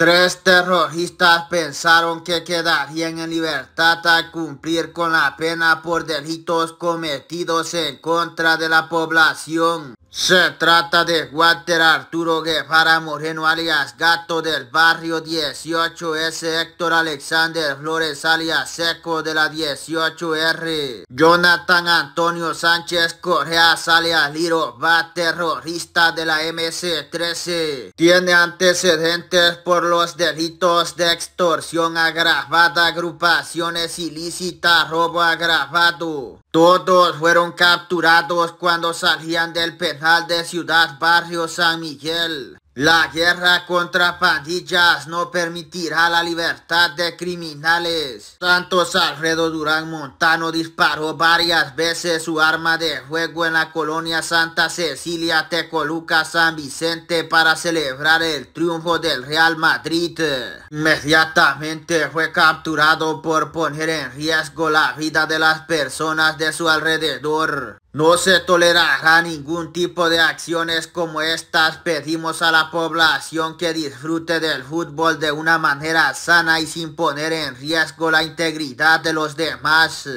Tres terroristas pensaron que quedarían en libertad al cumplir con la pena por delitos cometidos en contra de la población. Se trata de Walter Arturo Guevara Moreno alias Gato del Barrio 18 S. Héctor Alexander Flores alias Seco de la 18R. Jonathan Antonio Sánchez Correa alias Liro va terrorista de la MC-13. Tiene antecedentes por los delitos de extorsión agravada, agrupaciones ilícitas, robo agravado. Todos fueron capturados cuando salían del penal de Ciudad Barrio San Miguel. La guerra contra pandillas no permitirá la libertad de criminales. Santos Alfredo Durán Montano disparó varias veces su arma de fuego en la colonia Santa Cecilia Tecoluca San Vicente para celebrar el triunfo del Real Madrid. Inmediatamente fue capturado por poner en riesgo la vida de las personas de su alrededor. No se tolerará ningún tipo de acciones como estas. Pedimos a la población que disfrute del fútbol de una manera sana y sin poner en riesgo la integridad de los demás.